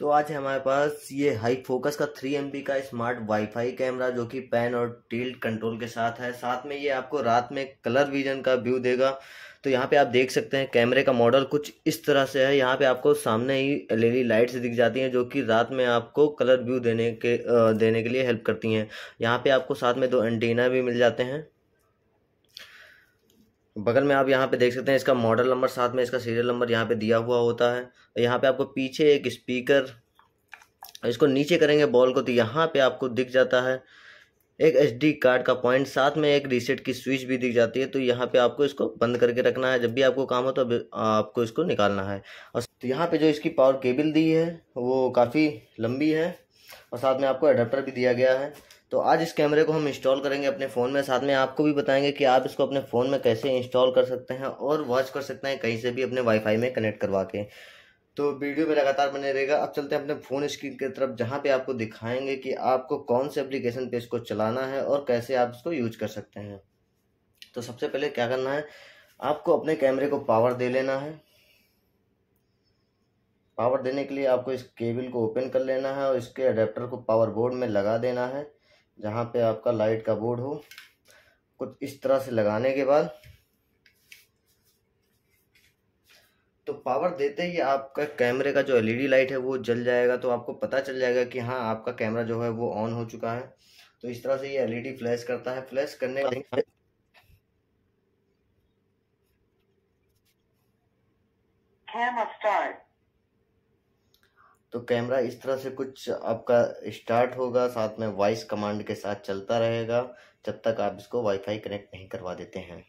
तो आज हमारे पास ये हाई फोकस का थ्री एम का स्मार्ट वाईफाई कैमरा जो कि पैन और टील्ड कंट्रोल के साथ है साथ में ये आपको रात में कलर विजन का व्यू देगा तो यहाँ पे आप देख सकते हैं कैमरे का मॉडल कुछ इस तरह से है यहाँ पे आपको सामने ही एलईडी लाइट्स दिख जाती हैं जो कि रात में आपको कलर व्यू देने के देने के लिए हेल्प करती हैं यहाँ पे आपको साथ में दो एंटीना भी मिल जाते हैं बगल में आप यहाँ पे देख सकते हैं इसका मॉडल नंबर साथ में इसका सीरियल नंबर यहाँ पे दिया हुआ होता है यहाँ पे आपको पीछे एक स्पीकर इसको नीचे करेंगे बॉल को तो यहाँ पे आपको दिख जाता है एक एसडी कार्ड का पॉइंट साथ में एक रीसेट की स्विच भी दिख जाती है तो यहाँ पे आपको इसको बंद करके रखना है जब भी आपको काम हो तो आपको इसको निकालना है और तो यहाँ पे जो इसकी पावर केबल दी है वो काफ़ी लंबी है और साथ में आपको एडाप्टर भी दिया गया है तो आज इस कैमरे को हम इंस्टॉल करेंगे अपने फ़ोन में साथ में आपको भी बताएंगे कि आप इसको अपने फ़ोन में कैसे इंस्टॉल कर सकते हैं और वॉच कर सकते हैं कहीं से भी अपने वाईफाई में कनेक्ट करवा के तो वीडियो में लगातार बने रहेगा अब चलते हैं अपने फ़ोन स्क्रीन की तरफ जहाँ पे आपको दिखाएंगे कि आपको कौन से एप्लीकेशन पे इसको चलाना है और कैसे आप इसको यूज कर सकते हैं तो सबसे पहले क्या करना है आपको अपने कैमरे को पावर दे लेना है पावर देने के लिए आपको इस केबल को ओपन कर लेना है और इसके अडेप्टर को पावर बोर्ड में लगा देना है जहाँ पे आपका लाइट का बोर्ड हो कुछ इस तरह से लगाने के बाद तो पावर देते ही आपका कैमरे का जो एलईडी लाइट है वो जल जाएगा तो आपको पता चल जाएगा कि हाँ आपका कैमरा जो है वो ऑन हो चुका है तो इस तरह से ये एलईडी फ्लैश करता है फ्लैश करने Camera start. तो कैमरा इस तरह से कुछ आपका स्टार्ट होगा साथ में वॉइस कमांड के साथ चलता रहेगा जब तक आप इसको वाईफाई कनेक्ट नहीं करवा देते हैं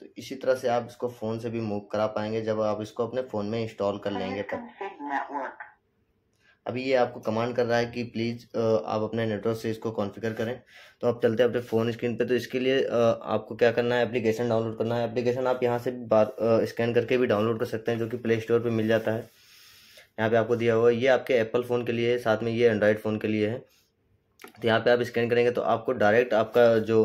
तो इसी तरह से आप इसको फ़ोन से भी मूव करा पाएंगे जब आप इसको अपने फ़ोन में इंस्टॉल कर लेंगे तब अभी ये आपको कमांड कर रहा है कि प्लीज़ आप अपने नेटवर्क से इसको कॉन्फ़िगर करें तो आप चलते हैं अपने फ़ोन स्क्रीन पे तो इसके लिए आपको क्या करना है एप्लीकेशन डाउनलोड करना है एप्लीकेशन आप यहाँ से बात स्कैन करके भी डाउनलोड कर सकते हैं जो कि प्ले स्टोर पर मिल जाता है यहाँ पे आपको दिया हुआ है ये आपके एप्पल फ़ोन के लिए है साथ में ये एंड्रॉयड फ़ोन के लिए है तो यहाँ पे आप स्कैन करेंगे तो आपको डायरेक्ट आपका जो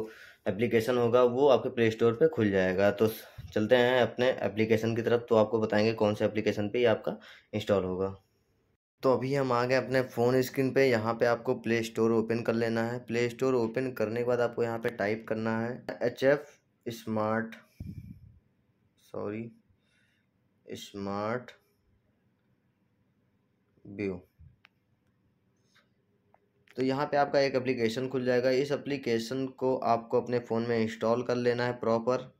एप्लीकेशन होगा वो आपके प्ले स्टोर पर खुल जाएगा तो चलते हैं अपने एप्लीकेशन की तरफ तो आपको बताएंगे कौन से एप्लीकेशन पे ये आपका इंस्टॉल होगा तो अभी हम आ गए अपने फ़ोन स्क्रीन पे यहाँ पे आपको प्ले स्टोर ओपन कर लेना है प्ले स्टोर ओपन करने के बाद आपको यहाँ पे टाइप करना है H F smart sorry smart view तो यहाँ पे आपका एक एप्लीकेशन खुल जाएगा इस एप्लीकेशन को आपको अपने फ़ोन में इंस्टॉल कर लेना है प्रॉपर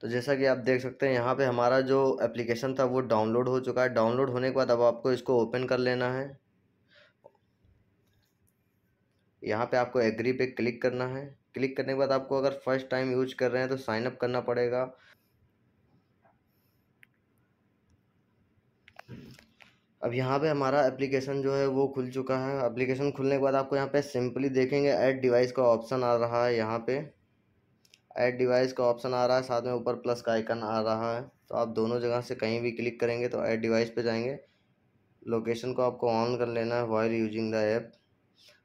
तो जैसा कि आप देख सकते हैं यहाँ पे हमारा जो एप्लीकेशन था वो डाउनलोड हो चुका है डाउनलोड होने के बाद अब आपको इसको ओपन कर लेना है यहाँ पे आपको एग्री पे क्लिक करना है क्लिक करने के बाद आपको अगर फर्स्ट टाइम यूज कर रहे हैं तो साइन अप करना पड़ेगा अब यहाँ पे हमारा एप्लीकेशन जो है वो खुल चुका है एप्लीकेशन खुलने के बाद आपको यहाँ पे सिंपली देखेंगे ऐड डिवाइस का ऑप्शन आ रहा है यहाँ पे ऐड डिवाइस का ऑप्शन आ रहा है साथ में ऊपर प्लस का आइकन आ रहा है तो आप दोनों जगह से कहीं भी क्लिक करेंगे तो ऐड डिवाइस पे जाएंगे लोकेशन को आपको ऑन कर लेना है वाइल यूजिंग द ऐप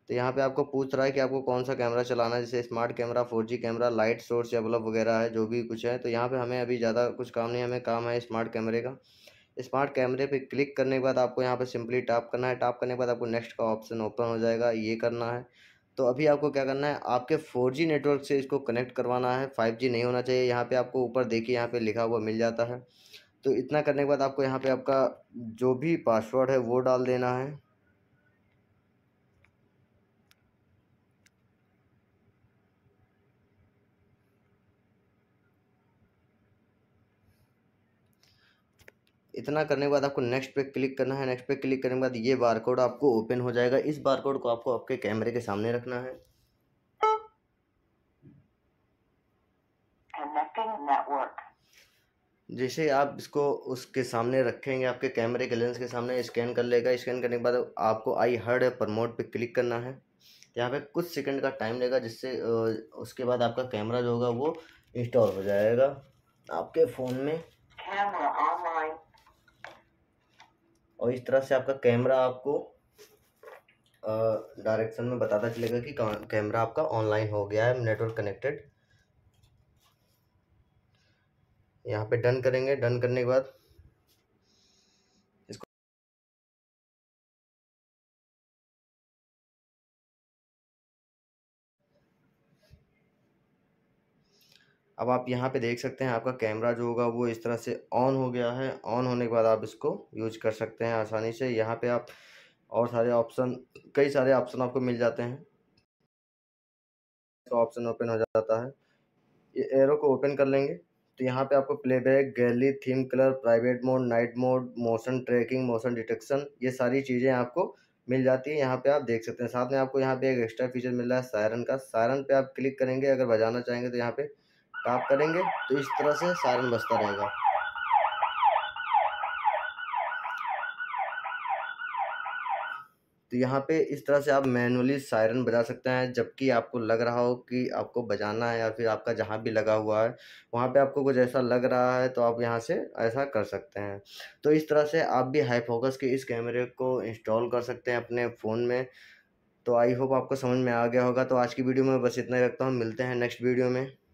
तो यहाँ पे आपको पूछ रहा है कि आपको कौन सा कैमरा चलाना है जैसे smart camera four G camera light source या बल्ब वगैरह है जो भी कुछ है तो यहाँ पे हमें अभी ज़्यादा कुछ काम नहीं हमें काम है स्मार्ट कैमरे का स्मार्ट कैमरे पर क्लिक करने के बाद आपको यहाँ पे सिंपली टैप करना है टाप करने के बाद आपको नेक्स्ट का ऑप्शन ओपन हो जाएगा ये करना है तो अभी आपको क्या करना है आपके फोर जी नेटवर्क से इसको कनेक्ट करवाना है फाइव जी नहीं होना चाहिए यहाँ पे आपको ऊपर देखिए यहाँ पे लिखा हुआ मिल जाता है तो इतना करने के बाद आपको यहाँ पे आपका जो भी पासवर्ड है वो डाल देना है इतना करने के बाद आपको नेक्स्ट पे क्लिक करना है नेक्स्ट पे क्लिक करने के बाद ये बारकोड आपको ओपन हो जाएगा इस बारकोड को आपको आपके कैमरे के सामने रखना है जैसे आप इसको उसके सामने रखेंगे आपके कैमरे के लेंस के सामने स्कैन कर लेगा स्कैन करने के बाद आपको आई हर्ड प्रमोट पे क्लिक करना है यहाँ पे कुछ सेकंड का टाइम लेगा जिससे उसके बाद आपका कैमरा जो होगा वो इंस्टॉल हो जाएगा आपके फ़ोन में और इस तरह से आपका कैमरा आपको डायरेक्शन में बताता चलेगा कि कैमरा आपका ऑनलाइन हो गया है नेटवर्क कनेक्टेड यहाँ पे डन करेंगे डन करने के बाद अब आप यहाँ पे देख सकते हैं आपका कैमरा जो होगा वो इस तरह से ऑन हो गया है ऑन होने के बाद आप इसको यूज कर सकते हैं आसानी से यहाँ पे आप और सारे ऑप्शन कई सारे ऑप्शन आपको मिल जाते हैं तो ऑप्शन ओपन हो जाता है ये एरो को ओपन कर लेंगे तो यहाँ पे आपको playback gallery theme colour private mode night mode motion tracking motion detection ये सारी चीज़ें आपको मिल जाती है यहाँ पे आप देख सकते हैं साथ में आपको यहाँ पे एक एक्स्ट्रा फीचर मिल रहा है सायरन का सायरन पे आप क्लिक करेंगे अगर बजाना चाहेंगे तो यहाँ पे टॉप करेंगे तो इस तरह से सायरन बजता रहेगा तो यहाँ पे इस तरह से आप मैनुअली सायरन बजा सकते हैं जबकि आपको लग रहा हो कि आपको बजाना है या फिर आपका जहाँ भी लगा हुआ है वहाँ पे आपको कुछ ऐसा लग रहा है तो आप यहाँ से ऐसा कर सकते हैं तो इस तरह से आप भी हाई फोकस के इस कैमरे को इंस्टॉल कर सकते हैं अपने फ़ोन में तो आई होप आपको समझ में आ गया होगा तो आज की वीडियो में बस इतना ही रखता हूँ मिलते हैं नेक्स्ट वीडियो में